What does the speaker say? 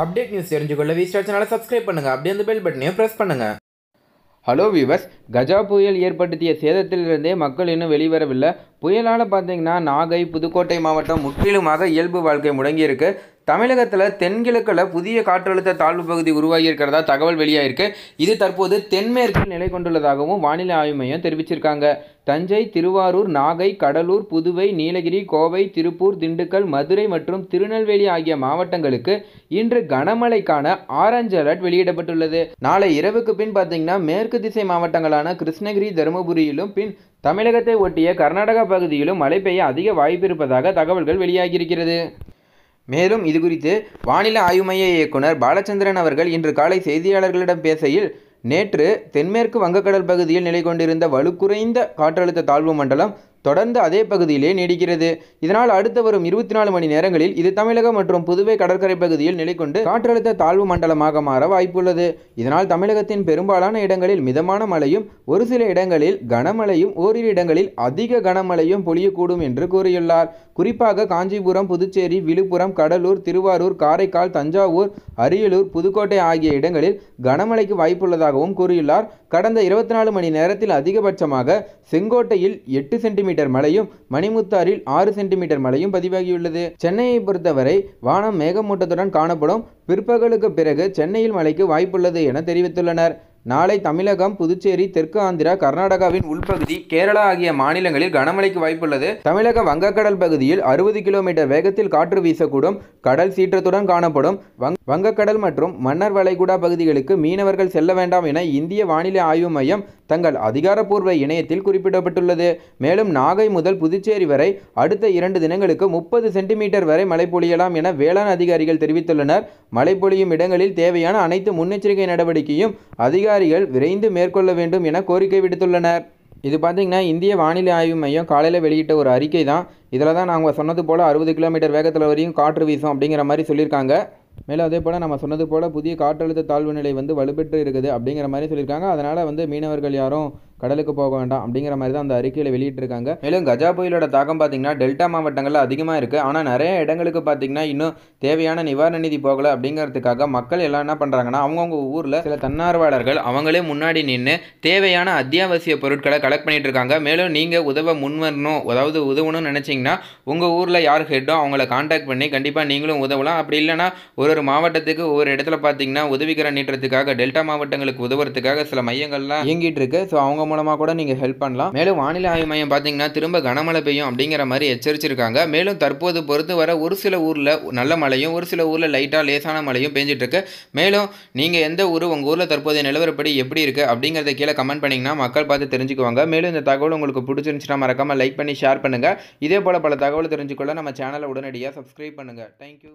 update news தெரிஞ்சுக்கொள்ள வி சேனலை சப்ஸ்கிரைப் பண்ணுங்கள் அப்படியே அந்த பெல் பட்டனையும் ப்ரெஸ் பண்ணுங்கள் ஹலோ வியூவர்ஸ் கஜா புயல் ஏற்படுத்திய சேதத்திலிருந்தே மக்கள் இன்னும் வெளிவரவில்லை புயலால் பார்த்தீங்கன்னா நாகை புதுக்கோட்டை மாவட்டம் முற்றிலுமாக இயல்பு வாழ்க்கை முடங்கியிருக்கு தமிழகத்தில் தென்கிழக்கில் புதிய காற்றழுத்த தாழ்வு பகுதி உருவாகியிருக்கிறதா தகவல் வெளியாயிருக்கு இது தற்போது தென்மேற்கில் நிலை கொண்டுள்ளதாகவும் வானிலை ஆய்வு மையம் தெரிவிச்சிருக்காங்க தஞ்சை திருவாரூர் நாகை கடலூர் புதுவை நீலகிரி கோவை திருப்பூர் திண்டுக்கல் மதுரை மற்றும் திருநெல்வேலி ஆகிய மாவட்டங்களுக்கு இன்று கனமழைக்கான ஆரஞ்சு அலர்ட் வெளியிடப்பட்டுள்ளது நாளை இரவுக்கு பின் பார்த்தீங்கன்னா மேற்கு திசை மாவட்டங்களான கிருஷ்ணகிரி தருமபுரியிலும் பின் தமிழகத்தை ஒட்டிய கர்நாடக பகுதியிலும் மழை பெய்ய அதிக வாய்ப்பு இருப்பதாக தகவல்கள் வெளியாகியிருக்கிறது மேலும் இதுகுறித்து வானிலை ஆய்வு மைய இயக்குனர் பாலச்சந்திரன் அவர்கள் இன்று காலை செய்தியாளர்களிடம் பேசையில் நேற்று தென்மேற்கு வங்கக்கடல் பகுதியில் நிலை கொண்டிருந்த வலுக்குறைந்த காற்றழுத்த தாழ்வு மண்டலம் தொடர்ந்து அதே பகுதியிலே நீடிக்கிறது இதனால் அடுத்து வரும் இருபத்தி நாலு மணி நேரங்களில் இது தமிழகம் மற்றும் புதுவை கடற்கரை பகுதியில் நிலை கொண்டு காற்றழுத்த தாழ்வு மண்டலமாக மாற வாய்ப்புள்ளது இதனால் தமிழகத்தின் பெரும்பாலான இடங்களில் மிதமான மழையும் ஒரு சில இடங்களில் கனமழையும் ஓரிரு இடங்களில் அதிக கனமழையும் பொழியக்கூடும் என்று கூறியுள்ளார் குறிப்பாக காஞ்சிபுரம் புதுச்சேரி விழுப்புரம் கடலூர் திருவாரூர் காரைக்கால் தஞ்சாவூர் அரியலூர் புதுக்கோட்டை ஆகிய இடங்களில் கனமழைக்கு வாய்ப்புள்ளதாகவும் கூறியுள்ளார் கடந்த இருபத்தி நாலு மணி நேரத்தில் அதிகபட்சமாக செங்கோட்டையில் எட்டு சென்டிமீட்டர் சென்டிமீட்டர் மழையும் மணிமுத்தாரில் ஆறு சென்டிமீட்டர் மழையும் பதிவாகியுள்ளது சென்னையை பொறுத்தவரை வானம் மேகமூட்டத்துடன் காணப்படும் பிற்பகலுக்கு பிறகு சென்னையில் மழைக்கு வாய்ப்புள்ளது என தெரிவித்துள்ளனர் நாளை தமிழகம் புதுச்சேரி தெற்கு ஆந்திரா கர்நாடகாவின் உள்பகுதி கேரளா ஆகிய மாநிலங்களில் கனமழைக்கு வாய்ப்புள்ளது தமிழக வங்கக்கடல் பகுதியில் அறுபது கிலோமீட்டர் வேகத்தில் காற்று வீசக்கூடும் கடல் சீற்றத்துடன் காணப்படும் வங்கக்கடல் மற்றும் மன்னர் வளைகுடா பகுதிகளுக்கு மீனவர்கள் செல்ல வேண்டாம் என இந்திய வானிலை ஆய்வு மையம் தங்கள் அதிகாரப்பூர்வ இணையத்தில் குறிப்பிடப்பட்டுள்ளது மேலும் நாகை முதல் புதுச்சேரி வரை அடுத்த இரண்டு தினங்களுக்கு முப்பது சென்டிமீட்டர் வரை மழை பொழியலாம் என வேளாண் அதிகாரிகள் தெரிவித்துள்ளனர் மழை பொழியும் இடங்களில் தேவையான அனைத்து முன்னெச்சரிக்கை நடவடிக்கையும் அதிக அதிகாரிகள் விரைந்து மேற்கொள்ள வேண்டும் என கோரிக்கை விடுத்துள்ளனர் இது பார்த்திங்கன்னா இந்திய வானிலை ஆய்வு மையம் காலையில் வெளியிட்ட ஒரு அறிக்கை தான் இதில் தான் நாங்கள் சொன்னது போல் அறுபது கிலோமீட்டர் வேகத்தில் வரையும் காற்று வீசும் அப்படிங்கிற மாதிரி சொல்லியிருக்காங்க மேலும் அதே போல் நம்ம சொன்னது போல் புதிய காற்றழுத்த தாழ்வு நிலை வந்து வலுப்பெற்று இருக்குது அப்படிங்கிற மாதிரி சொல்லியிருக்காங்க அதனால் வந்து மீனவர்கள் யாரும் கடலுக்கு போக வேண்டாம் அப்படிங்கிற மாதிரி தான் அந்த அறிக்கையில் வெளியிட்டிருக்காங்க மேலும் கஜா புயலோட தாக்கம் பார்த்தீங்கன்னா டெல்டா மாவட்டங்களில் அதிகமாக இருக்குது ஆனால் நிறைய இடங்களுக்கு பார்த்தீங்கன்னா இன்னும் தேவையான நிவாரண நிதி போகலை அப்படிங்கிறதுக்காக மக்கள் எல்லாம் என்ன பண்ணுறாங்கன்னா அவங்கவுங்க ஊரில் சில தன்னார்வலர்கள் அவங்களே முன்னாடி நின்று தேவையான அத்தியாவசிய பொருட்களை கலெக்ட் பண்ணிட்டு இருக்காங்க மேலும் நீங்கள் உதவ முன்வரணும் அதாவது உதவணும்னு நினச்சிங்கன்னா உங்கள் ஊரில் யார் ஹெட்டோ அவங்கள காண்டாக்ட் பண்ணி கண்டிப்பாக நீங்களும் உதவலாம் அப்படி இல்லைனா ஒரு ஒரு மாவட்டத்துக்கு ஒவ்வொரு இடத்துல பார்த்தீங்கன்னா உதவிக்கிற நீட்டுறதுக்காக டெல்டா மாவட்டங்களுக்கு உதவுறதுக்காக சில மையங்கள்லாம் இயங்கிட்டு இருக்கு ஸோ அவங்க மூலமாக கூட நீங்கள் ஹெல்ப் பண்ணலாம் மேலும் வானிலை ஆய்வு மையம் பார்த்தீங்கன்னா திரும்ப கனமழை பெய்யும் அப்படிங்கிற மாதிரி எச்சரிச்சிருக்காங்க மேலும் தற்போது பொறுத்து வர ஒரு சில ஊரில் நல்ல மழையும் ஒரு சில ஊரில் லைட்டாக லேசான மழையும் பெஞ்சிட்ருக்கு மேலும் நீங்கள் எந்த ஊர் உங்கள் ஊரில் தற்போதைய நிலவரப்படி எப்படி இருக்குது அப்படிங்கிறத கீழே கமெண்ட் பண்ணிங்கன்னா மக்கள் பார்த்து தெரிஞ்சுக்குவாங்க மேலும் இந்த தகவல் உங்களுக்கு பிடிச்சிருந்துச்சுன்னா மறக்காமல் லைக் பண்ணி ஷேர் பண்ணுங்கள் இதே போல் பல தகவல் தெரிஞ்சுக்கொள்ள நம்ம சேனலை உடனடியாக சப்ஸ்கிரைப் பண்ணுங்கள் தேங்க்யூ